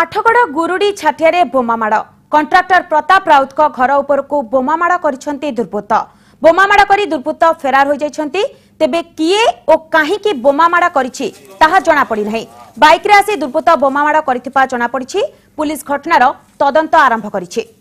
আঠগড় গুরুড়ি ছাটিয়ারে বোমামাড় contractor প্রতাপ রাউত ঘর উপরকু বোমামাড় করেছেন দুর্বৃত্ত বোমামাড় করে দুর্বৃত্ত ফেরার হয়ে যাই তেবে কিয়ে ও কাহিকি বোমামাড় করেছে তাহা জনাপড়ি না বাইক্রে আসি দুর্বৃত্ত বোমামাড় করে জনাপড়ি পুলিশ ঘটনার তদন্ত আরম্ভ করেছে